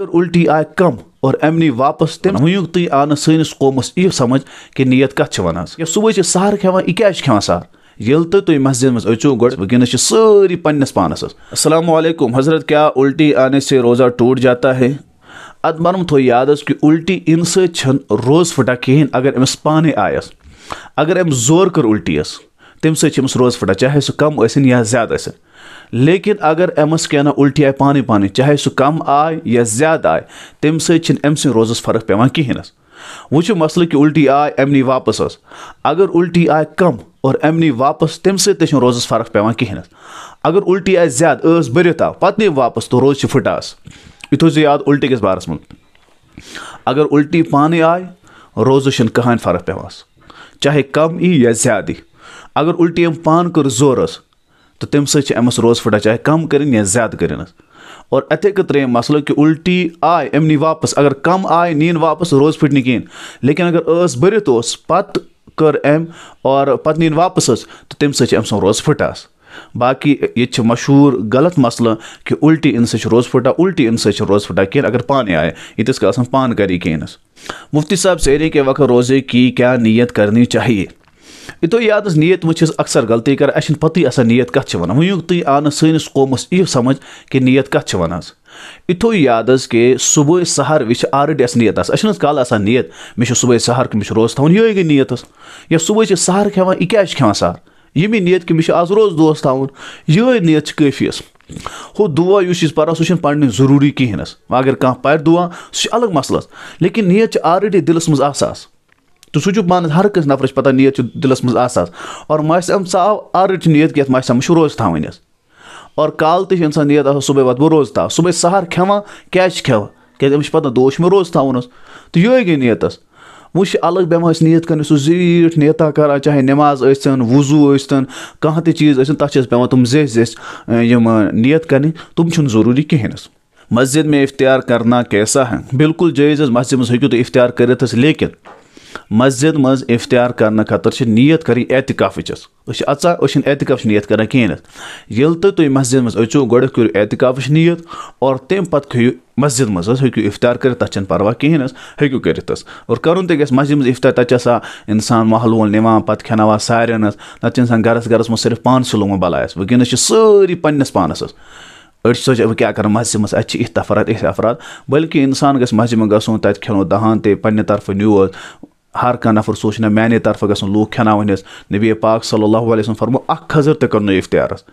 तर उल्टी आय कम और अमनी वापस तम वन तुम आ सस यह समझ कि नीयत कत वन या सुबह सहार खेवान यह क्या खेवान सहार तो ये तो तुम मस्जिद में अचो गो वनस सारी पन्नस पानस असलकुम हजरत क्या उल्टी आने से रोज़ा टूट जाता है अद मरम थो याद कि उल्टी इन सन रोज़ फटा कहें अगर अमस पान आयस अगर अम जोर कर उल्टी तम सोज फटा चाहे सह कम या ज्यादा लेकिन अगर अमस ना उल्टी आए पानी पानी चाहे सह कम आए या ज्यादा आए तम सम सोजस फर्क पे कहें वो मसल कि उल्टी आए नी वापस अगर उल्टी आए कम और नी वापस तम सोजस फर्क पे कहें अगर उल्टी आए ज्यादा ऐस बरत आव पत् वापस तो रोज फुटास यह थो याद उल्टी किस बारे में अगर उल्टी पानी आए रोजस कहें फर्क पे चाहे कम ई या ज्यादा अगर उल्टी एम पान कर जोर तो तम सैमस रोज फुटा चाहे कम कर ज्यादा कर और अथे त्रेम मसल कि उल्टी आय एमनी वापस अगर कम आय नीन वापस रोज फुट नी लेकिन अगर ऐस भरत पत कर एम और पत नीन वापस तो तम सैम रोज फुटास बाकी ये मशहूर गलत मसल कि उल्टी इन रोज फुटा उल्टी इन रोज फुटा कह अगर पान आए ये पान करी कहें मुफ्ती साहब सेरे के वक्त रोजे की क्या नीयत करनी चाहिए तो याद नीयत वो अक्सर गलती कर अ पत नीयत कत वन वन तुम आन सैनिस कौमस समझ कि नीयत कत वन इतो याद कि सुबह सहर वह आलरेडी नीयत अ कल नीयत मे सुबह सहर मे रोज थवन ये गई नीयत या सुबह सहर खेवान यह क्या खेवान सहर यमी नीयत कि मे आज रोज दोस थवन ये नीयत काफी हो दुआ इस पारा सह पढ़ने जरूरी कहें अगर कह पार दुआ सह अलग मसलस लेकिन नीयत आलरेडी दिलस मा تہٕ سُہ چھُ پانَس ہر کٲنٛسہِ نفرَس پَتہ نیت چھِ دِلَس منٛز آسان اور ماسہِ سۄ آو آلریڈی چھِ نیت کہِ یَتھ ماسہِ چھِ روزٕ تھاوٕنۍ حظ اور کالہٕ تہِ چھِ اِنسان نیت آسان صُبحٲے وَتہٕ بہٕ روزٕ تھاو صُبحٲے سحر کھٮ۪وان کیٛازِ چھِ کھٮ۪وان کیٛازِ أمِس چھِ پَتہ دۄہَس چھُ مےٚ روزٕ تھاوُن حظ تہٕ یِہوٚے گٔے نیت حظ وۄنۍ چھِ الگ بٮ۪مار أسۍ نیت کَرنہِ سُہ زیٖٹھ نیتا کَران چاہے نٮ۪ماز ٲسۍتَن وُضوٗ ٲسۍتَن کانٛہہ تہِ چیٖز ٲسِن تَتھ چھِ اَسہِ پٮ۪وان تِم زیچھِ زیچھِ یِم نیت کَرنہِ تِم چھِنہٕ ضٔروٗری کِہیٖنۍ حظ مسجد میں اِفتیار کرنا کیسا ہے بلکُل جٲیِز حظ مسجد منٛز ہیٚکِو تُہۍ اِفتیار کٔرِتھ حظ لیکِن मस्जिद मज इफ्तार कर खतर नीयत करें एतकाफ अचा अन एतकाफ नीयत कर कहें तुम मस्जिद मज अचो गो करो एतकाफ नीयत और तम पत मस्जिद मज हूँ इफ्तार कर पर्वा कहें हूँ कर और करुन गस मस्जिद मज इफ्तार तथा इंसान महल वोल निवान पत सारे तथा गरस गरस मे सिर्फ पान सुलून बलायस वनस सी पन्नस पानस अड़ सोच वह क्या कर मस्जिद इत अफरा इत अफरा बल्कि इंसान गस मस्जिद में गो तत दहान ते पे तरफ न्यूज हर कह नफर सोचना माने तरफ गन लूख खन नबी पाक सल्लल्लाहु फरमो अख खजर तो इफ्तार इफ्तारस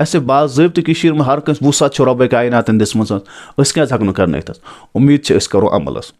अस बाबे में हर कंस वसात रब कायनात दिसम क्या हकन कर उम्मीद करो अमलस